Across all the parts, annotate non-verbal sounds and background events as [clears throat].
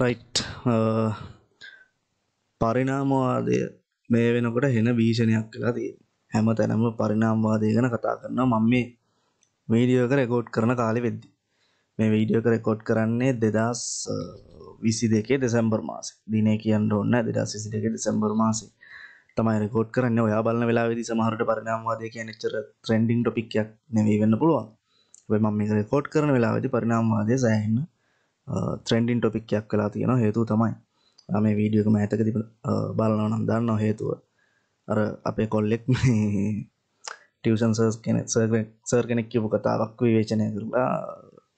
Right uh, පරිනාමවාදය මේ වෙනකොට හෙන භීෂණයක් කලා තිය හැම තැනම පරිනාම්වාදය ගැන කතා කරන්න මං මේ වීඩියෝක රෙකෝඩ් කරන කාලෙ වෙද්දි මේ වීඩියෝක රෙකෝඩ් කරන්නේ දෙදස් විසි දෙකේ දෙසැම්බර් මාස දින කියන්න ඔන්න දෙදස් විසි දෙක දෙසැම්බර් මාසේ තමයි රෙකෝඩ් කරන්න ඔයා බලන්න වෙලා විදි සමහරට පරිනාම්වාදය කියනෙච්චර ට්‍රෙන්ඩිං ටොපික්යක් නෙවී වෙන්න පුළුවන් මම මේ රෙකෝඩ් කරන වෙලාවෙදි පරිනාම්වාදය සෑහෙන්න ත්‍රෙන්ඩින් ටොපික්යක් කලා තියෙන හේතු තමයි මේ වීඩියකම ඇතකති බලනවනම් දන්න හේතුව අර අපේ කොල්ලෙක් ටියසන් සර්ස් කෙන සර් කෙනෙක් කිවපු කතාවක් විවේචනය කරලා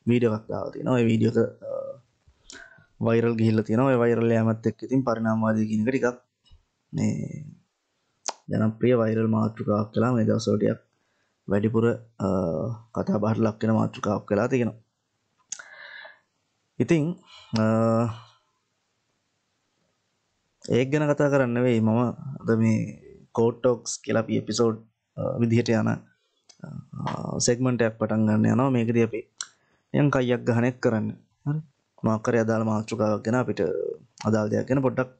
වීඩිය කක්තාව තියෙන ඔය වීඩියක වෛරල් ගිල්ල තියෙන ඔය වෛරල්ල ඇමත් එක් ඉතින් පරිනාම්වාදී ගිනිකරික් මේ ජනප්‍රිය වෛරල් මාතෘකාක් කලා මේ දවසෝටයක් වැඩිපුර කතා බාට ලක්කෙන මාතෘකාක් කලා තියෙනවා ඉතින් ඒක ගැන කතා කරන්න වෙයි මම අද මේ කෝට්ටෝක්ස් කියලා අපි එපිසෝඩ් විදිහට යන සෙක්මන්ටයක් පටන් ගන්න යනවා මේකදී අපි යම් කයියක් ගහනයක් කරන්න හරි මාකරය අදාළ මාතෘකාවක් ගැන අපිට අදාළ දෙයක් ගැන පොඩ්ඩක්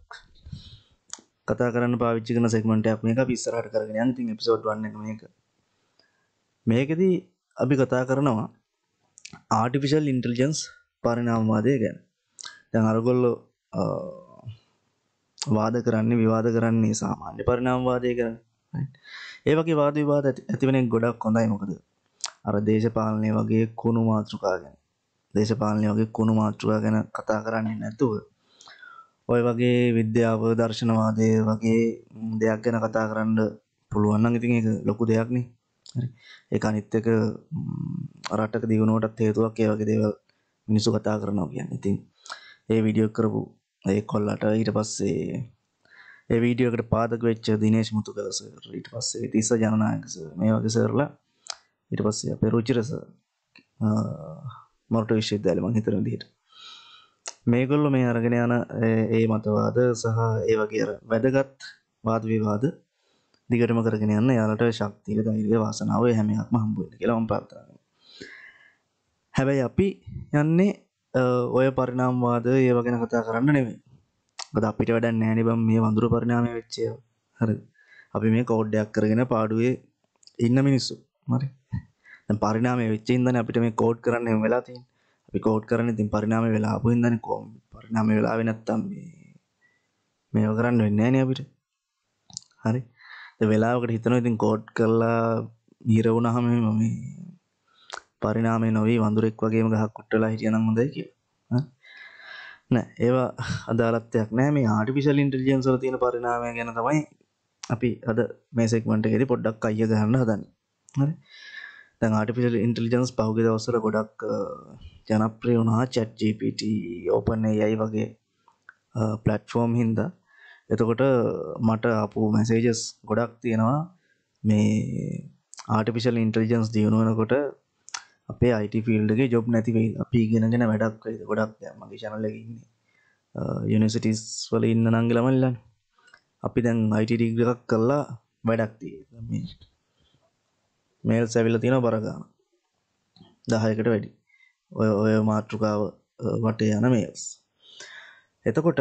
කතා කරන්න පාවිච්චි කරන සෙක්මන්ටයක් මේක අපි ඉස්සරහට කරගෙන යන ඉතින් එපිසෝඩ් 1 එක මේක මේකෙදී අපි කතා කරනවා ආටිෆිෂල් ඉන්ටෙලිජන්ස් පරිණාමවාදය ගැන දැන් අරගොල්ලෝ වාද කරන්නේ විවාද කරන්නේ සාමාන්‍ය පරිණාමවාදය කරන්න ඒවගේ වාද විවාද ඇතිවෙන ගොඩක් කොඳයි මොකද අර දේශපාලනය වගේ කුණු මාතෘකා ගැන දේශපාලනය වගේ කුණු මාතෘකා ගැන කතා කරන්නේ නැතුව ඔය වගේ විද්‍යාව දර්ශනවාදය වගේ දෙයක් ගැන කතා කරන්න පුළුවන්න ඉතින් එක ලොකු දෙයක්නේ ඒ අනිත්තක රටක දියුණුවටත් හේතුවක් ඒ වගේ දේවල් මිනිසු කතා කරනවා කියන්න ඉතින් ඒ විඩියෝ කරපු ඒ කොල්ලට ඊට පස්සේ ඒ වීඩියෝකට පාදක වෙච්ච දිනේශ් මුතු කලස ඊට පස්සේ තිස්ස ජනනායකස මේ වගේ සර්ලා ඊට පස්සේ අපේ රුචිරස මොරට විශ්වවිද්‍යාලය මං හිතන විදිහට මේගොල්ලෝ මේ අරගෙන යන ඒ මතවාද සහ ඒ වගේ අර වැදගත් වාද විවාද දිගටම කරගෙන යන්න යාලට ශක්තිය ධෛර්යය වාසනාව හැම එකක්ම හම්බ වෙන්න කියලා මම ප්‍රාර්ථනා කරනවා හැබැයි අපි යන්නේ ඔය පරිනාම්වාද ඒව ගැන කතා කරන්න නෙවේ ගොද අපිට වැඩන්න ෑන බම් මේ වඳුර පරිනාමය වෙච්චය හරි අපි මේ කෝඩ්ඩයක් කරගෙන පාඩුවේ ඉන්න මිනිස්සු මරි පරිනාම වෙච්ච ඉදන අපිට මේ කෝඩ් කරන්න එම වෙලා තින් අපි කෝඩ් කරන ඉතින් පරිනාම වෙලා අප ඉදන කෝම් පරිනාම වෙලා වෙනත්තම් මේ කරන්න වෙන්න න අපිට හරි වෙලාකට හිතන ඉතින් කෝඩ් කරලා නිරවුණහම මම පරිණාමය නොවී වඳුරෙක් වගේම ගහක් කුට්ටලා හිටියනම් හොඳයි කියලා. නෑ ඒවා අදාළත්වයක් නෑ මේ ආටිෆිෂල් ඉන්ටෙලිජන්ස් වල තියෙන පරිණාමය ගැන තමයි අපි අද මේ සෙග්මන්ට් එකේදී පොඩ්ඩක් අයිය ගන්න හදන්නේ. හරි. දැන් ආටිෆිෂල් ඉන්ටෙලිජන්ස් පහුගිය දවස්වල ගොඩක් ජනප්‍රිය වුණා chat GPT open AI වගේ platform හින්දා එතකොට මට ආපු messages ගොඩක් තියෙනවා මේ ආටිෆිෂල් ඉන්ටෙලිජන්ස් දියුණු වෙනකොට අපේ අයිට ෆිල්ඩගේ ජොබ් නැතිවෙයි අපි ගෙනගෙන වැඩක් ගොඩක් මගේ චනල්ලගන්නේ යනිසිටිස් වල ඉන්න නංගලමල්ලන් අපි දැන් අයිට ඩිග්‍රක් කල්ලා වැඩක්තිය මේල් සැවිල තියෙන බරගාන දහයකට වැඩි ඔය ඔය මාතෘකාව වටේ යන මේස් එතකොට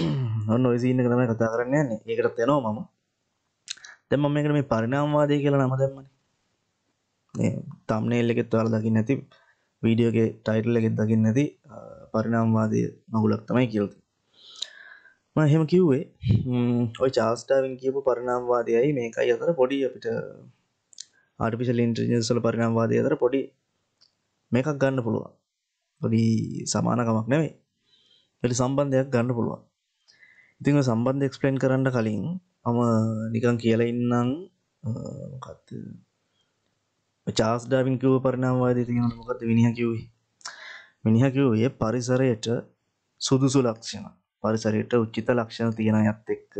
[clears throat] ඔන්න ඔයිසින්න තමයි කතා කරන්න යන්නේ ඒකටත් යනවා මම දෙම මේකට මේ පරිනාම්වාදය කියලා නම දෙැම්මනේ තම්නේල් එකෙත් ඔයාලා දකින්න ඇති වීඩියෝ එකේ ටයිටල් එකෙත් දකින්න ඇති පරිණාමවාදී මගුලක් තමයි කියලා තියෙන්නේ. මම එහෙම කිව්වේ ඔය චාල්ස් ඩාවින් කියපු පරිණාමවාදයයි මේකයි අතර පොඩි අපිට ආර්ටිෆිෂල් ඉන්ටෙලිජන්ස් වල පරිණාමවාදය අතර පොඩි මේකක් ගන්න පුළුවන්. පොඩි සමානකමක් නෙවෙයි. පොඩි සම්බන්ධයක් ගන්න පුළුවන්. ඉතින් ඔය සම්බන්ධ එක්ස්ප්ලেইন කරන්න කලින් මම නිකන් කියලා ඉන්නම් මොකක්ද චාස් ඩාවින් කිව්ව පරිණාමවාදී තියෙනවා මොකද්ද මිනිහා කිව්වේ මිනිහා කිව්වේ පරිසරයට සුදුසු ලක්ෂණ පරිසරයට උචිත ලක්ෂණ තියෙන අයත් එක්ක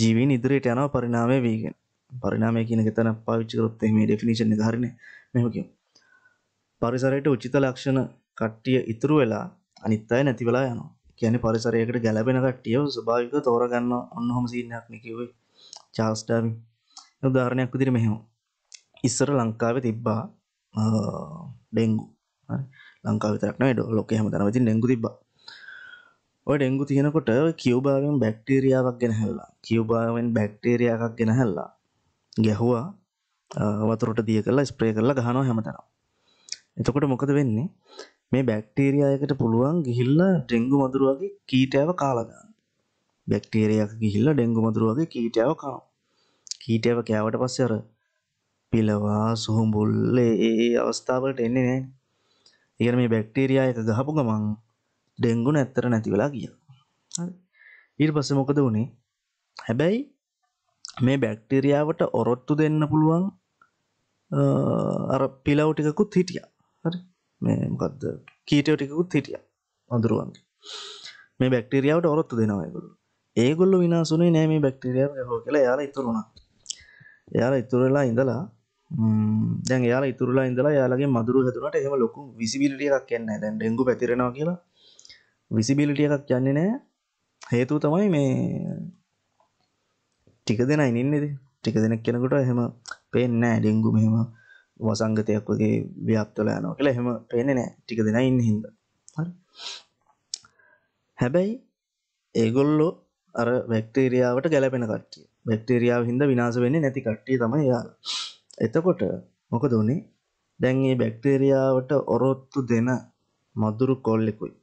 ජීවීන් ඉදිරියට යනවා පරිණාමය වීගෙන පරිණාමය කියන එක තන පාවිච්චි කරොත් මේ ඩෙෆිනිෂන් එක හරිනේ මෙහෙම කියමු පරිසරයට උචිත ලක්ෂණ කට්ටිය ඉතුරු වෙලා අනිත් අය නැති වෙලා යනවා කියන්නේ පරිසරයකට ගැලපෙන කට්ටිය ස්වභාවිකව තෝරගන්න ඔන්න ඔහොම සීන් එකක් නේ කිව්වේ චාල්ස් ඩාවින් උදාහරණයක් විදිහට මෙහෙම ඉස්සර ලංකාව තිබ්බා ඩෙංගු ලංකාව තරක්න ඩ ලොක හම තනවති ඩෙංගු තිබ ඩෙංගු තියෙනකොට කියවභාවෙන් බැක්ටීරියාවක් ගෙන හැල්ලා කියවභාවෙන් බැක්ටේරයාකක් ගෙන හැල්ලා ගැහවා වතුරට දිය කරලා ස්ප්‍රේ කරලා ගහනවා හැමතනම් එතකොට මොකද වෙන්නේ මේ බැක්ටීරියයකට පුළුවන් ගිහිල්ල ඩෙංගු මදුරුවගේ කීටෑව කාලගන්න බැක්ටේරයක් ගිහිල්ල ඩෙංගු මදුරුවගේ කීටාව කාව කීටාව කෑවට පස්සර පිලවා සුහුඹුල් ඒ ඒ අවස්ථාවලට එන්නේ නැහැ. ඉගෙන මේ බැක්ටීරියා එක ගහපු ගමන් ඩෙන්ගු නැත්තර නැති වෙලා ගියා. හරි. ඊට පස්සේ මොකද වුනේ? හැබැයි මේ බැක්ටීරියාවට ඔරොත්තු දෙන්න පුළුවන් අර පිලව් ටිකකුත් හිටියා. හරි. මේ මොකද්ද? කීටයෝ ටිකකුත් හිටියා. වඳුරුවන්ගේ. මේ බැක්ටීරියාවට ඔරොත්තු දෙනවා ඒගොල්ලෝ. ඒගොල්ලෝ විනාශුනේ නෑ මේ බැක්ටීරියාව කියලා එයාලා ඉතුරුණා. එයාලා ඉතුරුලා ඉඳලා දැන් යාලා ඉතුරලා ඉඳලා යාලගේ මදුරු හැතුරට එහෙම ලොකු විසිබිලිටියක් කියන්න දැන් ඩෙංගු පැතිරෙනවා කියලා විසිබිලිටිය එකක් යන්නේ නෑ හේතුව තමයි මේ ටික දෙෙන ඉන්නේද ටික දෙනෙක් කෙනකොට එහෙම පේනෑ ඩෙංගු මෙහෙම වසංගතයක් වගේ ව්‍යාප්තල යනවා කියලා එහෙම පේන නෑ ටික දෙෙන ඉන්න හිද හැබැයි ඒගොල්ලෝ අර බෙක්ටේරියාවට ගැලපෙන කට්ටිය බෙක්ටේරියාව හිද විනාස වෙන්නේ නැති කට්ටිය තමයි යාලා එතකොට මොකද උනේ දැන් මේ බැක්ටීරියාවට ඔරොත්තු දෙන මදුරු කොල්ලෙකුයි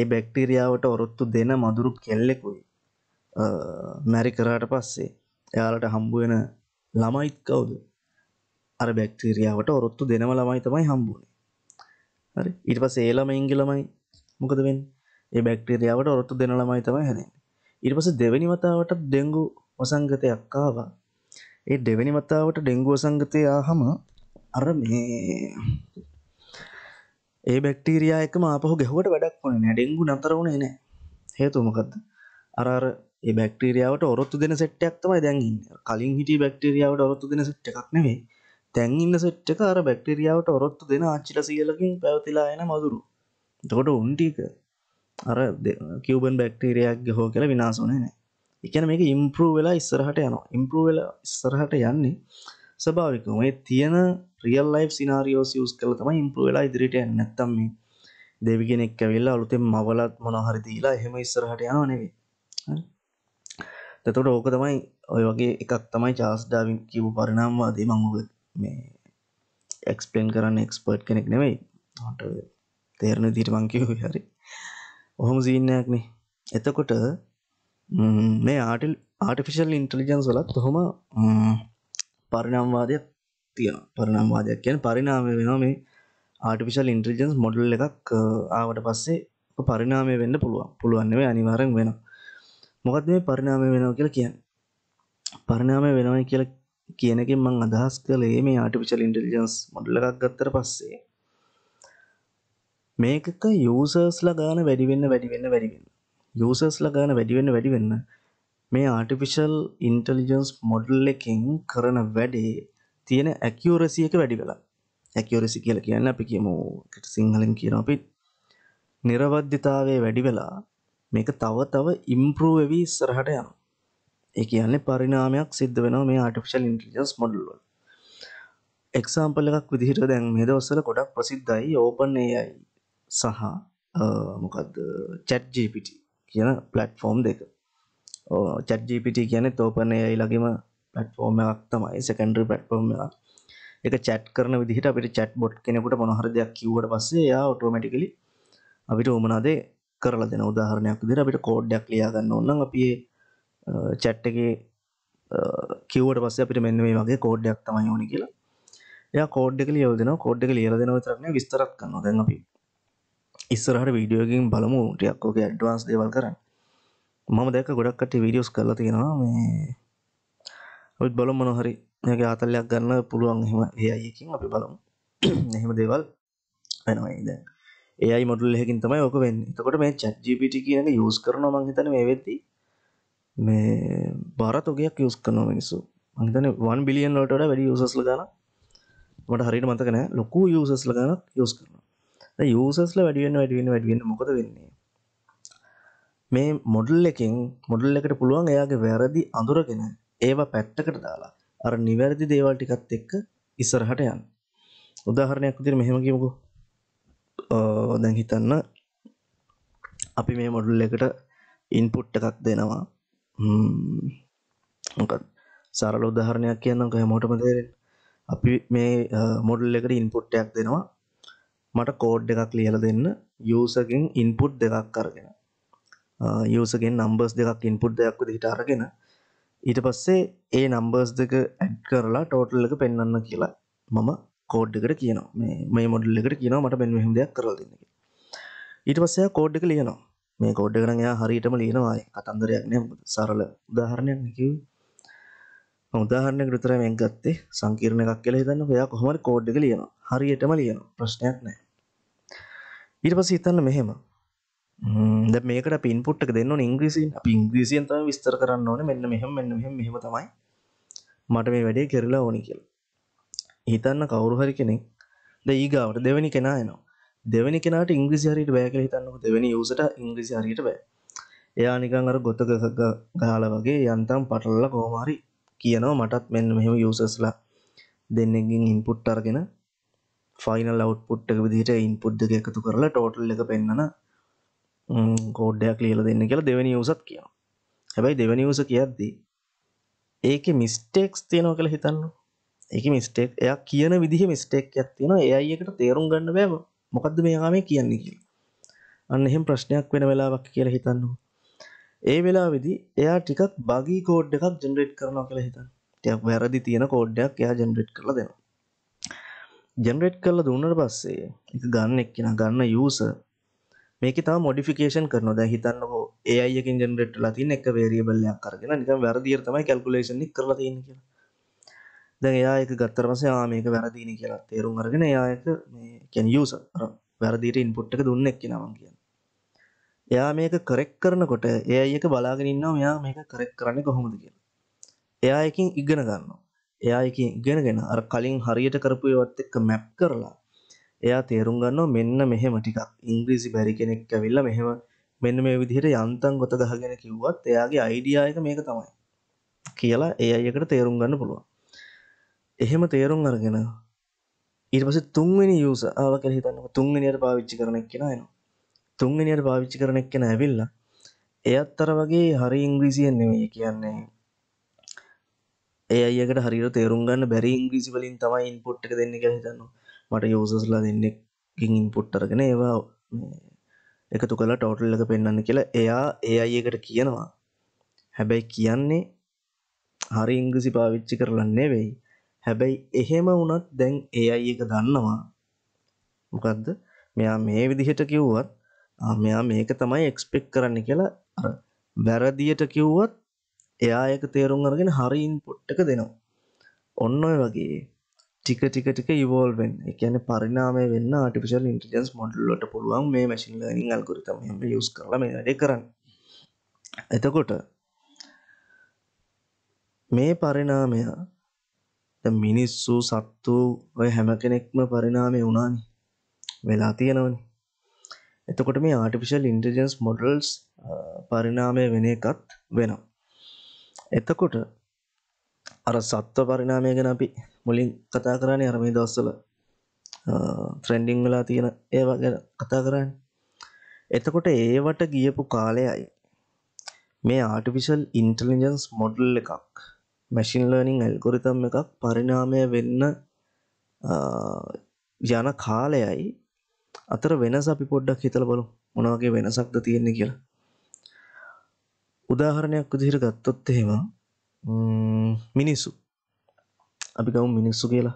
ඒ බැක්ටීරියාවට ඔරොත්තු දෙන මදුරු කෙල්ලෙකුයි මැරි කරාට පස්සේ එයාලට හම්බ වෙන ළමයිත් කවුද අර බැක්ටීරියාවට ඔරොත්තු දෙනම ළමයි තමයි හම්බුනේ හරි ඊට පස්සේ ඒ ළමයින්ගේ ළමයි මොකද වෙන්නේ ඒ බැක්ටීරියාවට ඔරොත්තු දෙන ළමයි තමයි හැදෙන්නේ ඊට පස්සේ දෙවෙනි වතාවටත් ඩෙන්ගු වසංගතයක් ආවා ඒ දෙවැනි මතාවට ඩෙංගුව සංගතය හම අර මේ ඒ බෙක්ටීරයායක මාපහ ගැහුවට වැඩක් වන නෑ ඩෙංගු නතරුණේ නෑ හේතුමකක්ද අරර බෙක්ටීරියාවට ඔරොත්තු දෙන සට්ක් තමයි දැන්ගන්න කලින් හිට බෙක්ටීරියාවට ඔරොත්තු දෙන සට් එකක් නෙවේ තැන්ඉන්න සට්ක අර බෙක්ටීරියාවට ඔරොත්තු දෙන ආච්චිල සියලකින් පැවතිලා එන මදුරු තොට උන්ටික අර කිවබන් බෙක්ටීරයක් හෝ කියල විනාසුනේ නෑ එකන මේක ඉම්පරූ වෙලා ඉස්සරහට යනවා ඉම්පරූවෙල ඉස්සරහට යන්නේ ස්භාවික මේ තියෙන රියල් ලයි් සිනාරියෝ සියස් කල තම ඉම්පරූ වෙලා ඉදිරිට නැත්තම් මේ දෙවිගෙනෙක් ඇවෙල්ලා අලුතෙන් මවලත් මොනහරිදීලා එහෙම ඉස්සරහට යනවා නෙවේ තතොට ඕක තමයි ඔය වගේ එකක් තමයි චාස් ඩාවින් කිව් පරිණම්වාදේ මංගුව මේ එක්ස්පලන් කරන්න එක්ස්පර්ට් කෙනෙක් නෙවෙයි හට තේරණ දිට මංකිව හරි ඔහොම සිීන්නයක්නේ එතකොට මේ ආටල් ආටිෆිශල් ඉන්ටලිජන්ස් වලත් කොහොම පරිනම්වාදයක් තියෙන පරිනම්වාදයක් කියන පරිනාමය වෙන මේ ආටිෆිශල් ඉන්ට්‍රජන්ස් මොඩල් එකක් ආවට පස්සේ පරිනාමය වෙන්න පුළුවන් පුළුවන්න්නේ අනිවාරෙන් වෙන මොකත් මේ පරිනාමය වෙනව කියලා කියන්න පරිනාමය වෙනවයි කියල කියනකින් මං අදහස් කළේ මේ ආටිෆිශල් ඉන්ටලිජන්ස් මොඩල එකක් ගත්තර පස්සේ මේක යසර්ස්ලා ගාන වැඩිවෙන්න වැඩිවෙන්න වැඩිවෙන්න යෝසස්ල ගාන වැඩිවෙන්න වැඩිවෙන්න මේ ආටිෆිෂල් ඉන්ටලිජන්ස් මොඩල් එකින් කරන වැඩේ තියෙන ඇකියෝරසියක වැඩි වෙලා ඇකියෝරසි කියල කියන්න අපි කියමට සිංහලින් කියන අපිත් නිරවද්ධතාවේ වැඩි වෙලා මේක තව තව ඉම්පරූවවී සරහට යන ඒ කියන්නේ පරිනාමයක් සිද්ධ වෙන මේ ආටිෆිෂල් ඉන්ටලිජන්ස් මොඩල්වල් එක්සාම්පල එකක් විදිහට දැන් මේ දවස්සල ගොඩක් ප්‍රසිද්ධයි ඕපන් ඒයි සහ මොකක්ද චැට්ජීපිටි කියන පලට්ෆෝර්ම් දෙක චැට්ජිපිට කියන තෝපනය ළඟම පටෆෝර්ම එකක් තමයි සකන්ඩරි පටෆෝර්ම එක එක චැට් කරන විදිහට අපිට චැට් බොට් කෙනෙකුට මොහර දෙයක් කිවට පස්සේ යා ඔටෝමටිකලි අපිට ඕමනාදේ කරලා දෙන උදාහරණයක් දිර අපිට කෝඩ්ඩක් ලියාගන්න ඔන්න අපේ චැට්ට එක කිවට පස්ස අපිට මෙන්න මේ වගේ කෝඩ්ඩයක් තමයි ඕනි කියලා ය කෝඩ්ඩක ලියවදන කෝඩ්ඩක ලියල දෙනව තරන විස්තරක් කන්න දැන් අපි ඉස්සරහට වීඩියෝගින් බලමු ටියක්කෝක ඇඩ්වාන්ස් දේවල් කරන්න මම දැක ගොඩක්කට වීඩියෝස් කරලා තියෙනවා මේ ඔත් බල මොනොහරි යක අතල්ලයක් ගන්න පුළුවන් එහෙම ඒ අයකින් අපි බලමු [clears throat] එහෙම දේවල් වෙනවයිද ඒයි මොඩල් එකකින් තමයි ඕක වෙන්නේ එතකොට මේ chat gpt කියන එක යූස් කරනවා මං හිතන්නේ මේ වෙද්දී මේ බරත් ඔගයක් යූස් කරනවා මිනිස්සු මං හිතන්නේ 1 බිලියන් වලට වඩා වැඩි යූසර්ස්ලා ගන්න මට හරියට මතක නෑ ලොකු යූසර්ස්ලා ගන්න යූස් කරනවා යසස්ල වැඩියෙන වැඩියෙන වැඩියෙන මොකද වෙන්නේ මේ මොඩල් එකින් මොඩල් එකට පුළුවන් එයාගේ වැරදි අඳුරගෙන ඒවා පැත්තකට දාලා අර නිවැරදි දේවල් ටිකත් එක්ක ඉස්සරහට යන් උදාහරණයක් විදිහට මෙහෙම කියමුකෝ දැන් හිතන්න අපි මේ මොඩල් එකට ඉන්පුට් එකක් දෙනවා මොකද සරල උදාහරණයක් කියන්නම් කොහේ මොටම තේරෙන්නේ අපි මේ මොඩල් එකට ඉන්පුට්ටයක් දෙනවා මට කෝඩ් එකක් ලියල දෙන්න යසකෙන් ඉන්පුට් දෙකක් කරගෙන යසකෙන් නම්බර්ස් දෙකක් ඉන්පුට් දෙයක් හිටාරගෙන ඊට පස්සේ ඒ නම්බර්ස් දෙක ඇඩ් කරලා ටෝටල් එක පෙන්න්න කියලා මම කෝඩ්ඩකට කියනවා මේ මොඩල් එකට කියනවා මට පෙන්වහම දෙයක් කරල දෙන්න ඊට පස්සේ කෝඩ් එක ලියනවා මේ කෝඩ් කරන යා හරිටම ලියනවායි කතන්දරයක් නෑ සරල උදාහරණයක් නිකිව උදාහරණ ගෘතරමෙන් ගත්තේ සංකීරණයක් කියලා හිතන්න ඔයා කොහොමට කෝඩ්ඩක ලියනවා හරියටම ලියන ප්‍රශ්නයක් නෑ ඊට පස්සේ හිතන්න මෙහෙම ද මේකට පින්පුට්ටක දෙන්න ඉංග්‍රීසින් ඉංග්‍රීසියන් තම විස්තර කරන්න ඕන මෙන්න මෙහම මෙන්න මෙහම මෙහම තමයි මට මේ වැඩේ කෙරලා ඕනි කියල හිතන්න කවුරුහරි කෙනෙක් ද ඒගාවට දෙවැනි කෙනා එනවා දෙවැනි කෙනට ඉංග්‍රිසිහරිට බෑකල හිතන්නක දෙවැනි යුසට ඉංග්‍රිසිහරිට බෑ එයා නිකං අර ගොතක ගාල වගේ යන්තම් පටල්ල කෝමාරි කියනවා මටත් මෙන්න මෙහෙම යුසස්ලා දෙන්නකින් ඉන්පුට්ටර්ගෙන ෆයිනල් අවට්පුට් එක විදිහට ඉන්පුද් දෙක එකතු කරලා ටෝටල් එක පෙන්න්නන කෝඩ්ඩයක් ලියල දෙන්න කියලා දෙවැනි ියසත් කිය හැබැයි දෙවැනි ියස කියද්දී ඒක මිස්ටේක්ස් තියනෝ කළ හිතන්න ඒක මිස්ටේක් එය කියන විදිහ මිස්ටේක් ඇත්තින ඒයි එකට තේරුම් ගන්න බෑ මොකක්ද මේයාමේ කියන්නේ කිය අන්න එහෙම ප්‍රශ්නයක් වෙන වෙලාවක් කියලා හිතන්නු ඒ වෙලා විදි එයා ටිකක් බගී කෝඩ් එකක් ජෙනරේට් කරනවා කියලා හිතන් ටයක් වැරදි තියෙන කෝඩ්ඩයක් එයා ජෙනරේට් කරලා දෙනවා ජනරේට් කරලා දුන්නට පස්සේ එක ගන්න එක්කෙන ගන්න යස මේක තම මොඩිෆිකේෂන් කරන දැ හිතන්නකෝ ඒ අයකින් ජනරට් ලතින් එක වේරියබල්ලයක් කරගෙන නික වැරදිියර තමයි කැල්කුලේෂන් කරලතින කියලා දැ එයා එක ගත්තර පසේ ආ මේක වැරදින කියලා තේරුම් අරගෙන යායක කැන් යස වැරදිට ඉන්පුට්ටක දුන්න එක්කෙන නම කිය එයා මේක කරෙක් කරනකොට ඒ ඒක බලාගෙනන්නවා මෙයා මේක කරෙක් කරන්න කොහොමද කියලා එයා එකින් ඉගෙන ගන්නවා එයා එක ඉගෙනගෙන අර කලින් හරියට කරපු ඒවත් එක්ක මැප් කරලා එයා තේරුම් ගන්නවා මෙන්න මෙහෙම ටිකක් ඉංග්‍රීසි බැරි කෙනෙක් ඇවිල්ලා මෙහෙම මෙන්න මේ විදිහට යන්තම් ගොත ගහගෙන කිව්වත් එයාගේ අයිඩියා එක මේක තමයි කියලා ඒ අයකට තේරුම් ගන්න පුළුවන් එහෙම තේරුම් අරගෙන ඊට පස්සේ තුන්වෙනි යූස ආව කියලා හිතන්නකො තුන්වෙනියට පාවිච්චි කරන එක්කෙනා එනවා තුන්වෙනියට පාවිච්චි කරන එක්කෙනා ඇවිල්ලා එයත් අර වගේ හරි ඉංග්‍රීසියෙන් නෙමෙයි කියන්නේ ඒ අයකට හරිට තේරුම් ගන්න බැරි ඉංග්‍රීසි වලින් තමයි ඉන්පොට් එක දෙන්න එක හිතන්නවා මට යෝසස්ලා දෙන්නකින් ඉන්පොට් අරගෙන ඒවා එකතු කලා ටෝටල් එක පෙන්න්න කියලා එයා ඒ අයකට කියනවා හැබැයි කියන්නේ හරි ඉංග්‍රසි පාවිච්චි කරලන්නේ වෙයි හැබැයි එහෙම වනත් දැන් ඒ අයි එක දන්නවා මොකක්ද මෙයා මේ විදිහට කිව්වත් මෙයා මේක තමයි එක්ස්පෙක් කරන්න කියලා වැරදියට කිව්වත් එයා එක තේරුම් අරගෙන හරියින් පොට්ටක දෙනවා. ඔන්න ඔය වගේ ටික ටික ටික ඉවෝල්වෙන් එකන පරිනාමය වෙන්න ටිපිල් ඉන්ටජන්ස් මොඩල්ලට පුළුවන් මේ මැසින් ලනිින් අල්ගොරිතම යස් කරල මේ වැඩ කරන්න එතකොට මේ පරිනාමය මිනිස්සු සත්තු ඔය හැම කෙනෙක්ම පරිනාමය වුණානි වෙලා තියෙනවනි එතකොට මේ ආටිපිශල් ඉන්ටජන්ස් මොඩල්ස් පරිනාමය වෙන එකත් වෙනවා එතකොට අර සත්ව පරිනාමය ගැන අපි මුලින් කතා කරන්නේ අර මේ දවස්වල ට්‍රෙන්ඩිං වෙලා තියෙන ඒවා ගැන කතා කරන්නේ. එතකොට ඒවට ගියපු කාලයයි මේ ආටිෆිෂල් ඉන්ටලිජන්ස් මොඩල් එකක් මැසින් ලර්නිං ඇල්ගොරිතම් එකක් පරිනාමය වෙන්න යන කාලයයි අතර වෙනස අපි පොඩ්ඩක් හිතල බලු මොනවගේ වෙනසක්ද තියෙන්නේ කියලා උදාහරණයක් විදිහට ගත්තොත් එහෙම මිනිස්සු අපි ගමු මිනිස්සු කියලා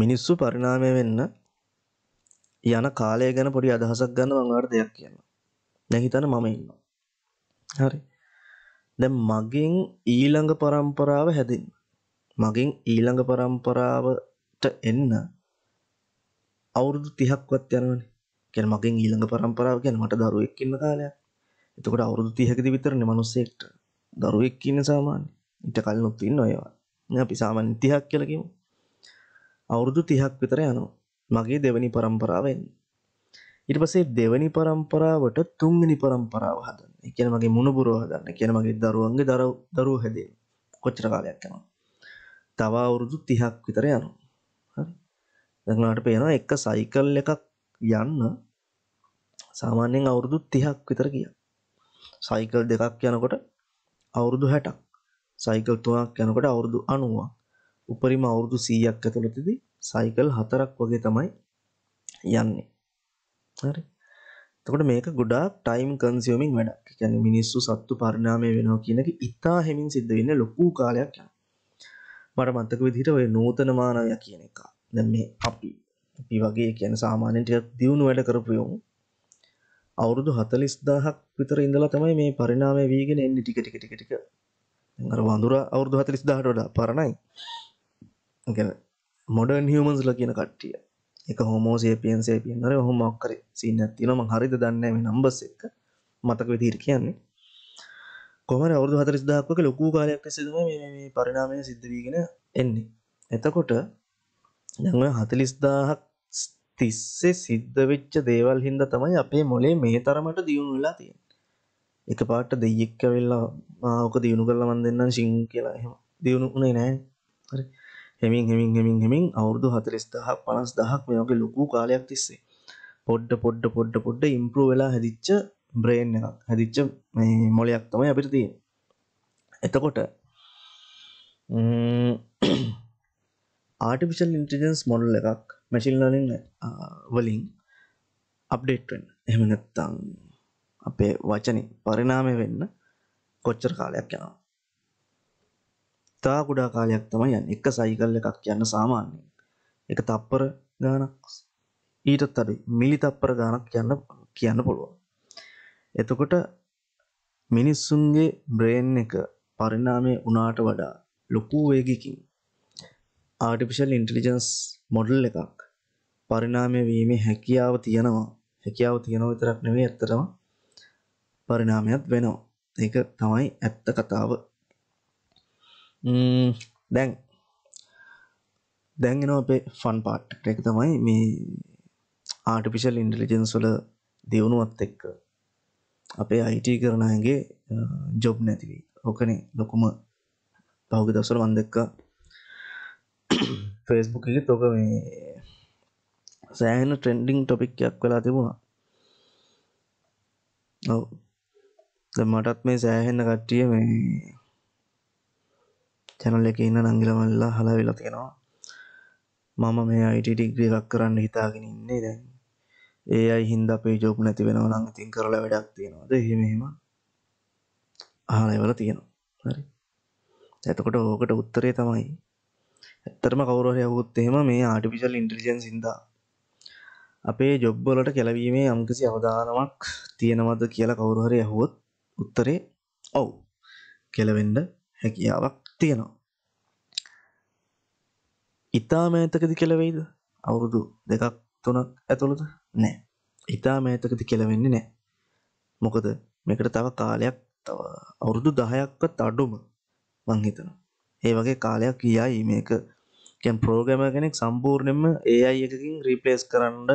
මිනිස්සු පරිණාමය වෙන්න යන කාලය ගැන පොඩි අදහසක් ගන්න මංවාට දෙයක් කියන්න නැහිතන මම ඉන්න හරි දැ මගින් ඊළඟ පරම්පරාව හැදින් මගින් ඊළඟ පරම්පරාවට එන්න අවුරුදු තිහක්වත් යනවන කැන මගින් ඊළඟ පරම්පරාව ගැන මට දරුවෙක්කින්න කාලයක් එතකොට අවුරුදු තියහකද විතරන මනුස්සෙක්ට දරුවෙක් කියන්න සාමාන්‍ය ඉට කල් නොත්තින්න ඔයවා අපි සාමාන්‍ය තිහක් කලකිම අවුරුදු තිහක් විතර යනවා මගේ දෙවනි පරම්පරාවෙන් ඉට පසේ දෙවනි පරම්පරාවට තුන්ගනි පරම්පරාව හදන්න කියන මගේ මුණපුරුව හදන්න කියන මගේ දරුවන්ගේ දරව දරුව හැදේ කොච්චර කාලයක්කනවා තව අවුරුදු තිහක් විතර යනවා දඟලාට පේනවා එක සයිකල් එකක් යන්න සාමාන්‍යයෙන් අවුරුදු තිහක් විතර කියා සයිකල් දෙකක් යනකොට අවුරුදු හැටක් සයිකල් තුනක් යනකොට අවුරුදු අනුවක් උපරිම අවුරුදු සීයක් ඇතුළතිදි සයිකල් හතරක් වගේ තමයි යන්නේ හරි තකොට මේක ගොඩාක් ටයිම් කන්සියෝමින් වැඩක් කියන්නේ මිනිස්සු සත්තු පරිණාමය වෙනවා කියන එක ඉතා හෙමින් සිද්ධ වෙන්නේ ලොකු කාලයක් යන මට මතක විදිහට ඔය නූතන මානවය කියන එක දැන් මේ අපි අපි වගේ කියන සාමාන්‍යයෙන් ටිකක් දියුණු වැඩ කරපු යෝමු අවුරුදු හතලිස් දාහක් විතර ඉඳලා තමයි මේ පරිණාමය වීගෙන එන්න ටික ටික ටික ටික අර වඳුර අවුරුදු හතලිස් දාහට වඩා පරණයි මොඩර්න් හියමන්ස්ල කියන කට්ටිය එක හොමෝසේ පියන්සේ පියන්නර හොම අක්කර සින්න තිනම හරිද දන්න මේ නම්බස් එක්ක මතක විදිර කියන්නේ කොමර අවුදු හතරිස් දාක්ක ලොකු කාලයක් සිදුව මේ පරිණාමය සිද්ධවීගෙන එන්නේ එතකොට දැ හතලිස් දාහක් තිස්සේ සිද්ධ වෙච්ච දේවල් හින්දා තමයි අපේ මොලේ මේ තරමට දියුණු වෙලා තියෙන්නේ. එකපාරට දෙයියෙක් ඇවිල්ලා ඕක දියුණු කරලා මන් දෙන්නම් ෂින් කියලා එහෙම දියුණු උනේ නැහැ. හරි. හෙමින් හෙමින් හෙමින් හෙමින් අවුරුදු 40000ක් 50000ක් මේ වගේ ලොකු කාලයක් තිස්සේ පොඩ පොඩ පොඩ පොඩ ඉම්ප්‍රූව් වෙලා හැදිච්ච බ්‍රේන් එකක් හැදිච්ච මේ මොලයක් තමයි අපිට තියෙන්නේ. එතකොට ආටිෆිෂල් ඉන්ටෙලිජන්ස් මොඩල් එකක් මැසිල්ලනින් uh, වලින් අප්ඩේට්වෙන් එහමනැත්තං අපේ වචන පරිනාමය වෙන්න කොච්චර කාලයක් යනවා තා ගුඩා කාලයක් තමයි යන් එක සයිකල්ල එකක් යන්න සාමාන්‍යෙන් එක තප්පර ගානක් ඊටත් අඩු මිලි තප්පර ගානක් කියන්න කියන්න පුළුවන් එතකොට මිනිස්සුන්ගේ බ්‍රේන් එක පරිනාමය උනාට වඩා ලොකූ වේගකින් ආටිපිශල් ඉන්ටලිජන්ස් මොඩල් එකක් පරිණාමය වීමේ හැකියාව තියෙනවා හැකියාව තියෙනව විතරක් නෙවෙයි ඇත්තටම පරිණාමයක් වෙනවා. ඒක තමයි ඇත්ත කතාව. දැන් දැන් එනවා අපේ ෆන් පාට් එක තමයි මේ ආටිෆිෂල් ඉන්ටෙලිජන්ස් වල දියුණුවත් එක්ක අපේ IT කරන අයගේ ජොබ් නැති වෙයි. ඔකනේ ලොකුම පහුගිය දවස්වල මම දැක්කා ෆෙස්බුකගේ තොක මේ සෑහෙන ට්‍රෙන්ඩිං ටොපික්යක් වෙලා තිබුණා ඔව මටත් මේ සෑහෙන්න කට්ටිය මේ චැනල් එක ඉන්න නංගිලමල්ලා හලා වෙලා තියෙනවා මම මේ අයිට ඩිග්‍රිය එකක් කරන්න හිතාගෙන ඉන්නේ දැන් ඒ අයි හින්ද අපේ ජෝප නැති වෙනවා නම් ඉතින් කරලා වැඩක් තියෙනවාද එහෙම එහෙම අහලා ඉවර තියෙනවා හරි එතකොට ඕකට උත්තරේ තමයි ඇත්තරම කවුරහය හුත් එහෙම මේ ආටිපිශල් ඉන්ටලිජන් සිින්දා අපේ ජොබ්බලට කෙලවීමේ යම්කිසි අවධානමක් තියෙනවද කියලා කවුරුහරය ඇහුවොත් උත්තරේ ඔව් කෙලවෙඩ හැකියාවක් තියෙනවා ඉතා මෑතකති කෙලවෙයිද අවුරුදු දෙකක් තුනක් ඇතුළද නෑ ඉතා මෑතකති කෙලවෙන්නේ නෑ මොකද මේකට තව කාලයක් තව අවුරුදු දහයක්වත් අඩුම මංහිතනවා ඒ වගේ කාලයක් ගියා මේක කැම් ප්‍රෝග්‍රම කෙනෙක් සම්පූර්ණයෙන්ම AI එකකින් රීපලේස් කරන්න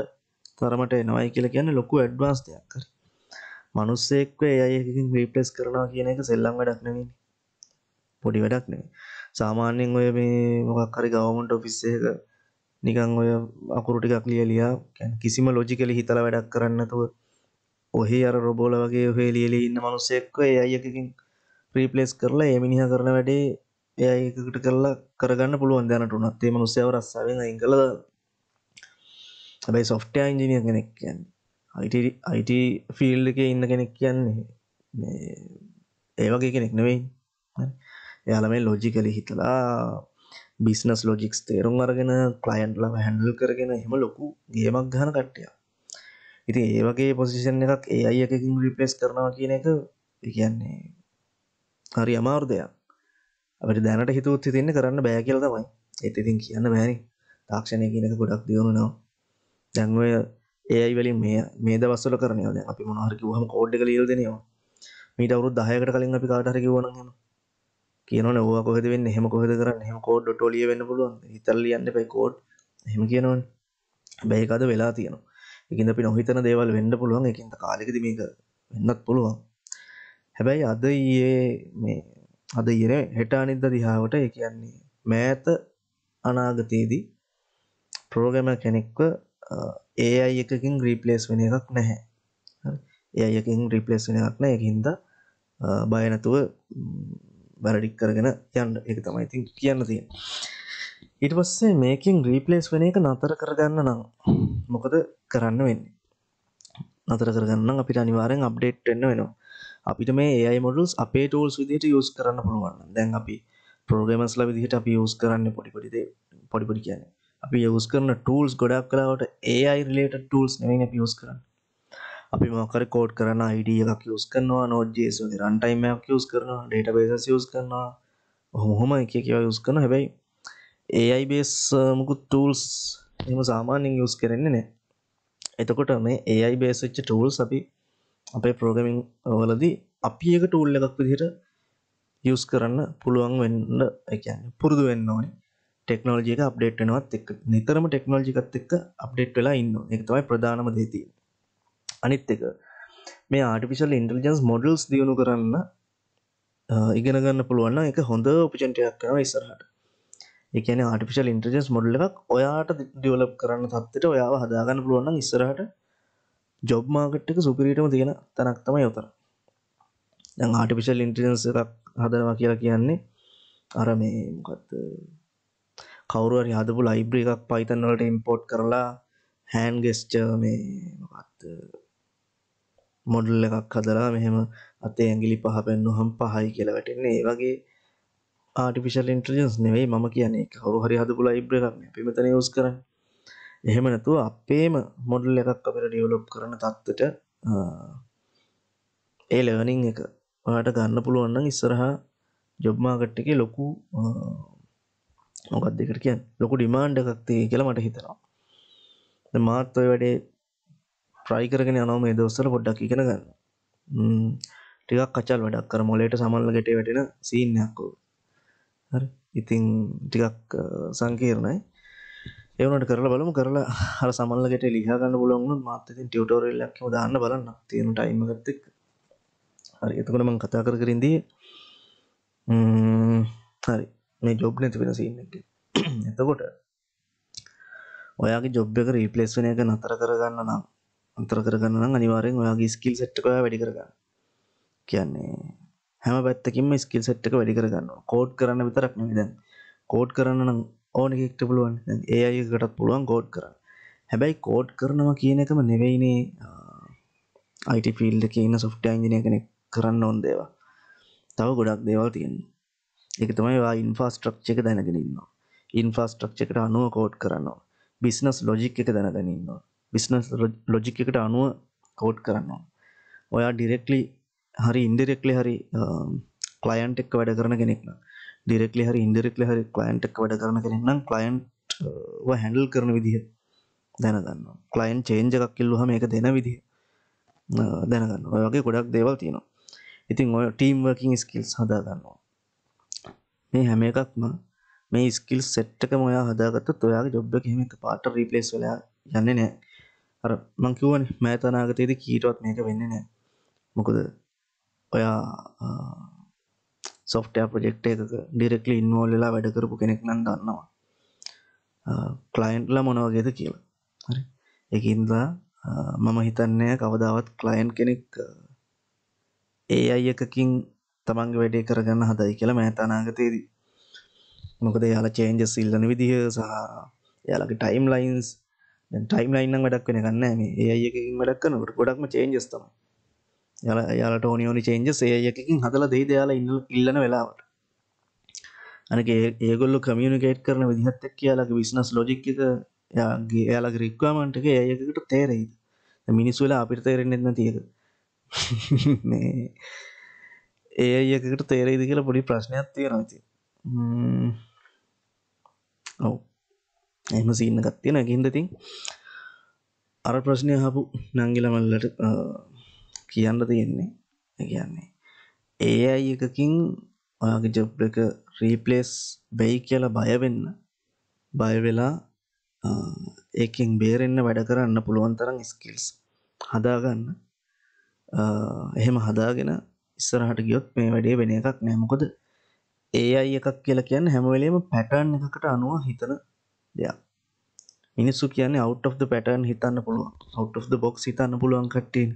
තරමට එනවයි කියලා කියන්නේ ලොකු ඇඩ්වාන්ස් දෙයක් කර මනුස්සෙක්ව AI එකකින් රීපලේස් කරනවා කියන එක සෙල්ලම් වැඩක් නෙවෙයි පොඩි වැඩක් නෙවෙයි සාමාන්‍යයෙන් ඔය මේ මොකක් හරි ගවර්න්මන්ට් ඔෆිස් එකක නිකන් ඔය අකුරු ටිකක් ලියලියා කිසිම ලොජිකලි හිතලා වැඩක් කරන්න නැතුව ඔහි අර රොබෝල වගේ ඔහේ ලියලි ඉන්න මනුස්සයෙක්ව AI එකකින් රීප්ලේස් කරලා ඒ මිනිහා කරන වැඩේ එය ඒකට කරලා කරගන්න පුළුවන් දැනට උනත්තේ මනුසයව රස්සාාවෙන් අයින් කළ හැබයි සොෆ්ටය ඉංජිනිය කෙනෙක් කියන්න අයිට ෆිල් එක ඉන්න කෙනෙක් කියන්නේ ඒවගේ කෙනෙක් නෙවෙයි එයාලම ලෝජි කලි හිතලා බිස්නස් ලෝජික්ස් තේරුම් අරගෙන කලයින්ට්ලම හැන්ඩල් කරගෙන හෙම ලොකු ගේමක් ගහන කට්ටිය ඉති ඒවගේ පොසිෂන් එකක් ඒ අයකින් රිපෙස් කරනවා කියන එක කියන්නේ හරි අමාර්දයක් අපට දැනට හිතුත් තින්න කරන්න බෑ කියල තමයි එතිතින් කියන්න බෑනි තාක්ෂණය කියනක ගොඩක් දියුණුනවා දැන්වය ඒයි වලින් මේ මේ දවස්සල කරනයද අපි මොනහරකි හම කෝඩ්ඩ කළ යල්දනවා මීට අවුත් දහයකට කලින් අපි කාටරකි වන හම කියන නව කොහද වෙන්න හෙම කොහද කරන්න හෙම කෝඩ් ටොලිය වෙන්න පුළුවන් ඉතල්ලියන්න පයි කෝඩ් හෙම කියනවන් බැයිකද වෙලා තියෙනවා එකින් අපි නොහිතන දේවල් වෙන්න පුළුවන් එකින්ට කාලෙකද මේක වෙන්නත් පුළුවන් හැබැයි අද ඒ මේ අද ඉර හෙට අනිද්ද දිහාාවට ඒ කියන්නේ මෑත අනාගතයේදී ප්‍රෝගම කෙනෙක්ව ඒ අයි එකකින් රීපලේස් වෙන එකක් නැහැ ඒ අයකින් රිපලේස් වෙන එකක් නෑ එකහින්ද බයනැතුව බැරඩික් කරගෙන යන්න එක තමයි ඉතින් කියන්න තියෙන ඉට පස්සේ මේකින් රීපලේස් වෙන එක නතර කරගන්න නම් මොකද කරන්න වෙන්නේ නතර කරගන්න අපිට අනිවාරෙන් අප්ඩේට් වෙන්න වෙනවා අපිට මේ AI මොඩල්ස් අපේ ටූල්ස් විදිහට යූස් කරන්න පුළුවන් දැන් අපි ප්‍රෝගමස්ල විදිහට අපි යස් කරන්න පොඩිපොඩිද පොඩිපොඩි කියන අපි යස් කරන ටූල්ස් ගොඩක් කලාවට AI රිලේට ටූල්ස් නෙවෙයි අපි යස් කරන්න අපි මොකර කෝඩ් කරන ID එකක් යස් කරනවා නෝජ්ජේස් වගේ රන්ටයිම් එකක් යස් කරනවා ඩේටාබේසස් යස් කරනවා ඔහොම එක කියලා යස් කරනවා හැබැයි AI බේස් uh, මුකුත් ටූල්ස් එහෙම සාමාන්‍යයෙන් යස් කරන්නේ නැහැ එතකොට මේ AI බේස් වෙච්ච ටූල්ස් අපි අපේ ප්‍රෝගමින් වලදී අපි එක ටූල් එකක් විදිහට යස් කරන්න පුළුවන් වෙන්න එකන්න පුරුදු වෙන්න ඕනේ ටෙක්නෝජික අප්ඩේට් වෙනවත් එක් නිතරම ටෙක්නෝජිකත් එක්ක අප්ඩේට් වෙලා ඉන්න එක තමයි ප්‍රධානම දේතිය අනිත් එක මේ ආටිපිශල් ඉන්ටලිජන්ස් මොඩල්ස් දියුණු කරන්න ඉගෙනගන්න පුළුවන් එක හොඳ උපචන්ටයක් කරන ඉස්සරහට එකන ආටිපිශල් ඉන්ටජන්ස් මොඩල් එකක් ඔයාට දියවලප් කරන්න තත්වට ඔයාව හදාගන්න පුළුවන් ඉස්සරහට ජොබ් මාගට් එක සුපිරිටම තියෙන තැනක් තමයි යොතර දැන් ආටිපිශල් ඉන්ටිජන්ස එකක් හදනවා කියලා කියන්නේ අර මේ මොකත් කවරුවරි හදපු ලයිබ්‍රි එකක් පයිතන් වලට ඉම්පෝට් කරලා හෑන් ගෙස්ච මේ මොකත් මොඩල් එකක් හදලා මෙහෙම අතේ ඇගිලි පහ පෙන්නු හම් පහයි කියලා වැටෙන්නේ ඒ වගේ ආටිපිශල් ඉන්ට්‍රජන්ස් නෙවෙයි මම කියන්නේ කවරු හරි හදපු ලයිබ්‍ර එකක් අපි මෙතන යස් කරන්න එහෙම නැතුව අපේම මොඩල් එකක් අපට ඩියවලොප් කරන තත්වට ඒ ලෙවනිං එක ඔයාට ගන්න පුළුවන්න ඉස්සරහා ජොබ්මාගට් එක ලොකු මොකත් දෙකට කියන් ලොකු ඩිමාන්්ඩ එකක්තිය කියල මට හිතනවා මාත් ඔය වැඩේ ප්‍රයිකරගෙන යනම මේ දවස්සර පොඩ්ඩක් ඉගෙන ගන්න ටිකක් කචල් වැඩක් කර මොලට සමල්ල ගෙට වැටෙන සීනයක්කෝ ඉතිං ටිකක් සංකීරණයි ඒවනට කරලා බලමු කරලා හර සමල්ලකට ලිහාගන්න පුලොන්ු මාතතින් ටියටෝරල්ලක් දාන්න බලන්න තියෙන ටයිමගත්තෙක් හරි එතකොට මං කතා කර කරින්දී හරි මේ ජොබ් නැති වෙන සින්න එක [clears throat] එතකොට ඔයාගේ ජොබ් එක රීපලේස් වෙන එක නතර කරගන්න නම් අන්තර කරගන්න නම් අනිවාරෙන් ඔයාගේ ස්කිල් සට්ක වැඩි කරගන්න කියන්නේ හැම පැත්තකින්ම ස්කිල් සට් එක වැඩි කරගන්න කෝඩ් කරන්න විතරක් නවිදන් කෝඩ් කරන්න නම් ඕන එකෙක්ට පුළුවන් ඒ අයකටත් පුළුවන් කෝඩ් කරන්න හැබැයි කෝඩ් කරනවා කියන එකම නෙවෙයිනේ අයිට ෆිල්ඩ කියන සොෆ්ට ඉජනය කෙනෙක් කරන්න ඕොන් දේවා තව ගොඩක් දේවල් තියෙන් එක තමයිවා ඉන්ෆාස්ට්‍රක්ෂ එක දැනගෙනන්නවා ඉන්ෆාස්ට්‍රක්ෂ එකට අනුව කෝඩ් කරන්නවා බිස්නස් ලොජික් එක දැනගැනන්නවා බිස්නස් ලොජික් එකට අනුව කෝඩ් කරන්නවා ඔයා ඩිරෙක්ලි හරි ඉන්ඩිරෙක්ලි හරි කලයින්ට් එක්ක වැඩ කරන කෙනෙක්න ඩිරෙක්ලි හරි ඉන්ඩරෙක්ලි හරි කලයින්ටක් වැඩ කරන කරෙන්නම් කලයින්් හැන්ඩල් කරන විදිහ දැනගන්න කලයින් චේන්ජ එකක් කිල්ලු හම එක දෙන විදිහ දැනගන්න ඔයගේ ගොඩක් දේවල් තියෙනවා ඉතින් ඔය ටීම්වකින් ස්කිල් හදාගන්නවා මේ හැම එකක්ම මේ ස්කිල් සෙට්ටක මොයා හදාගත්ත ඔයාගේ ජොබ්බ හෙම එක පාට රීපලේස් වලයා යන්න නෑ අර මංකිවන් මෑතනාගතයේද කීටවත් මේක වෙන්න නෑ මොකද ඔයා සොෆ්ටය ප්‍රජෙක්් එකක ඩිරෙක්ලි ඉන්වෝල්ලලා වැඩ කරපු කෙනෙක් නම් දන්නවා කලයින්ට්ල මොනවගේද කියලා හරි එකින්දා මම හිතන්නේ කවදාවත් කලයින් කෙනෙක් ඒ අයි එකකින් තමන්ග වැඩේ කරගන්න හදයි කියලා මෑතනාගතයේදී මොකද යාලා චේන්ජ සිල්ලන විදිහ සහ යාලගේ ටයිම් ලයින්ස් ටයිම් ලයින්න වැඩක් වෙන ගන්න මේ ඒ අයකින් වැඩක් කනකට ගොඩක්ම චේන්ජස් තමයි යල යාලට ඕනිෝනි චේන්ජ සේයකින් හදල දෙයි දයාලා ඉන්න ඉල්ලන වෙලාවට අනගේ ඒගොල්ල කමියනිකේට් කරන විදිහත්තක් කියයාලගේ විශ්නස් ලෝජික්ක යාගේ එයාලගේ රික්වාමන්ටක ඒයකට තේරෙයිද මිනිස්වල අපිට තේරෙන්න්න තියද [laughs] ඒ අයකට තේරෙයිද කියලා පොඩි ප්‍රශ්නයක් තියෙනති ඔව් එම සිීන්න ගත්තියෙන ගින්දතින් අර ප්‍රශ්නය හපු නංගිලමල්ලට කියන්න තියෙන්නේ කියන්නේ ඒ අයි එකකින් ඔයාගේ ජොබ් එක රීපලේස් බැයි කියලා බයවෙන්න බයවෙලා ඒකින් බේරෙන්න්න වැඩ කරන්න පුළුවන් තරම් ස්කිල්ස් හදාගන්න එහෙම හදාගෙන ඉස්සරහට ගියොත් මේ වැඩේ වෙන එකක් නෑමකොද ඒ අයි එකක් කියලා කියන්න හැමවලේම පැටර්න් එකකට අනුව හිතන දෙයක් මිනිස්සු කියන්නේ අවට් of the පැටර්න් හිතන්න පුළුවන් අවට් of the බොක් හිතන්න පුළුවන් කට්ටේ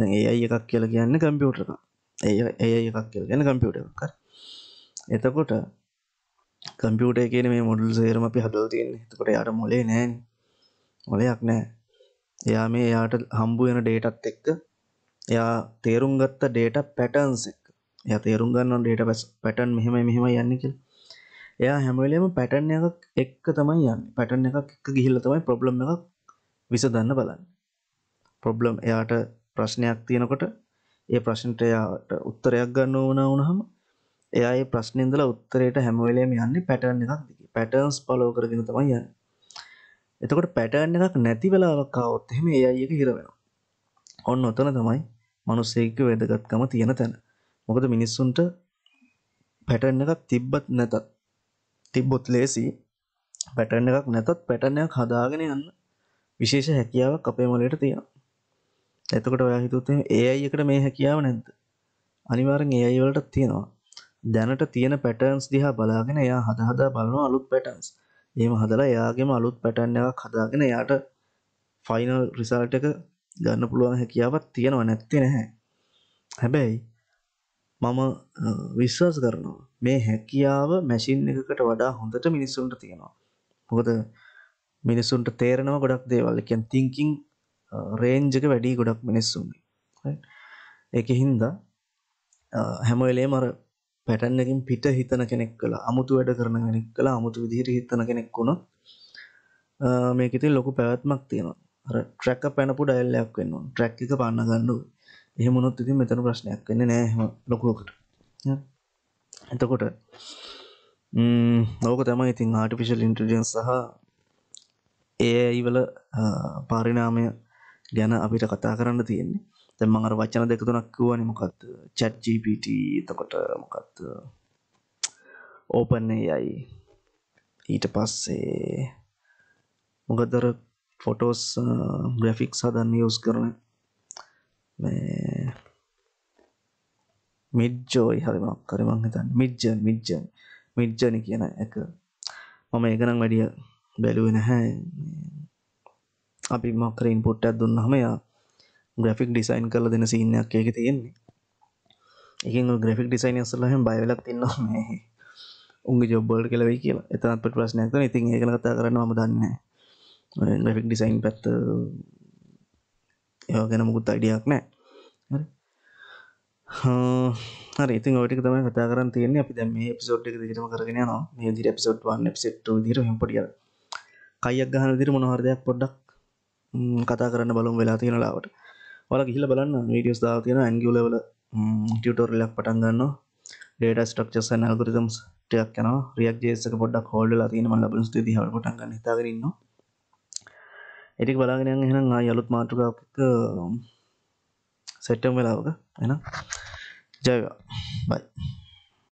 ඒ අයි එකක් කියලා කියන්න කම්පියුටර ඒ ඒ එකක් කියල ගැන කම්පියුට එකක් එතකොට කම්පියුට කියන මේ මුඩල් සේරම අපි හදල් තියෙන එතකොට යාට මොලේ නෑන් මොලයක් නෑ එයා මේ එයාට හම්බු යන ඩේටත් එක්ක එයා තේරුම් ගත්ත ඩේට පැටන්ස් එක් එය තේරුම් ගන්න ඩේට පැස් පැටන් මෙහෙම මෙහෙම යන්නකිල් එයා හැමලේම පැටන් එකක් එක්ක තමයි යන්න පැටන් එකක් එක ගිහිල්ල තමයි ප්‍රබ්ලම් එකක් විසදන්න බලන්න ප්‍රොබ්ලම් එයාට ප්‍රශ්නයක් තියෙනකොට ඒ ප්‍රශ්නට එයාට උත්තරයක් ගන්න ඕන වුණහම එයා ඒ ප්‍රශ්නේ ඉඳලා උත්තරයට හැම වෙලේම යන්නේ පැටර්න් එකක් දිගේ. පැටර්න්ස් ෆලෝ කරගෙන තමයි යන්නේ. එතකොට පැටර්න් එකක් නැති වෙලාවක් ආවොත් එහෙම AI එක හිර වෙනවා. ඔන්න ඔතන තමයි මිනිස්සෙක්ගේ වැදගත්කම තියෙන තැන. මොකද මිනිස්සුන්ට පැටර්න් එකක් තිබ්බත් නැතත් තිබ්බොත් ලේසි පැටර්න් එකක් නැතත් පැටර්න් එකක් හදාගෙන යන්න විශේෂ හැකියාවක් අපේ මොළයට තියෙනවා. එතකොට ඔයා හිතුවොත් ඒ AI එකට මේ හැකියාව නැද්ද? අනිවාර්යෙන් AI වලට තියෙනවා. දැනට තියෙන patterns දිහා බලාගෙන එයා හදා හදා බලනවා අලුත් patterns. එහෙම හදලා එයාගේම අලුත් pattern එකක් හදාගෙන එයාට final result එක ගන්න පුළුවන් හැකියාවක් තියෙනවා නැත්තේ නැහැ. හැබැයි මම විශ්වාස කරනවා මේ හැකියාව මැෂින් එකකට වඩා හොඳට මිනිස්සුන්ට තියෙනවා. මොකද මිනිස්සුන්ට තේරෙනවා ගොඩක් දේවල්. ඒ කියන්නේ thinking රේන්ජක වැඩී ගොඩක් මිනිස්සුන්ගේ එක හින්දා හැමවෙලේ මර පැටන්නකින් පිට හිතන කෙනෙක් කළ අමුතු වැඩ කරන කෙනෙක් කළ අමුතු විදිහර හිතන කෙනෙක් වුණොත් මේකෙති ලොකු පැවැත්මක් තියෙනවා ට්‍රැක්ක පැනපු ඩයිල්ලයක් වෙන්නවා ට්‍රැක් එක පන්න ගන්නු එහෙමනොත් ඉතින් මෙතන ප්‍රශ්නයක් වෙන්න නෑ ලොකුවකට එතකොට නෝක තම ඉතින් ආටිපිශල් ඉන්ටජන් සහ ඒයිවල පාරිනාමය ගැන අපිට කතා කරන්න තියෙන්නේ තැන් මඟර වචන දෙක තුනක් වුවන මොකක්ද චැට් ජීපිට තකොට මොකක්ද ඕපන්නේ යයි ඊට පස්සේ මොකදර ෆොටෝස් ග්‍රෆික් සදන්න යෝස් කරන මිජ්ජෝයි හරිමක් කරමං හිතන් මිජ්ජන් මිජ්ජන් මිජ්ජන කියන එක මම ඒකනම් වැඩිය බැලුව නැහැ අපි මොකර ඉන්පුට්ටක් දුන්නහම යා ග්‍රෆික් ඩිසයින් කල දෙන සිීනයක් ඒක තියෙන්නේ එක ග්‍රෆික් ඩිසයින් අසලහම බයවෙලක් තින්නවා උන්ගේ ජොබ්බල් කෙලවෙයි කියලා එතනත් පට ප්‍රශ්න ඇත ඉතින් ඒ කතා කරනවා ම දන්න ග්‍රෆික් ඩිසයින් පැත්ත ඒ ගැන මුකුත් අඩියක් නෑ හරි ඉතින් ඔටික තම කතා කර තියන අපි දැම පිසෝට් එක දිරම කරගෙන නවා මේ දිර පිසෝට් වන්න පිසට් දිර හම්පටිය කයියක් ගහන දිර මොනහරදයක් පොඩ්ඩක් කතා කරන්න බලුම් වෙලා තියෙන ලාවට වල ගිහිල බලන්න වීඩියස් දා තියෙන ඇංගිලවල ටියටෝරලක් පටන්ගන්න ඩේට ස්ටක්චස් ඇල්ගරිතම්ස් ටයක් යන රියක් ජේසක පොඩක් හෝල්ඩ තින ම ලබන ති හල් පටන්ගන්න හිතාගරන්න එටික් බලාගෙන එහෙන යලුත් මාටුකාපක සැට්ටම් වෙලාවක එන ජයවා බයි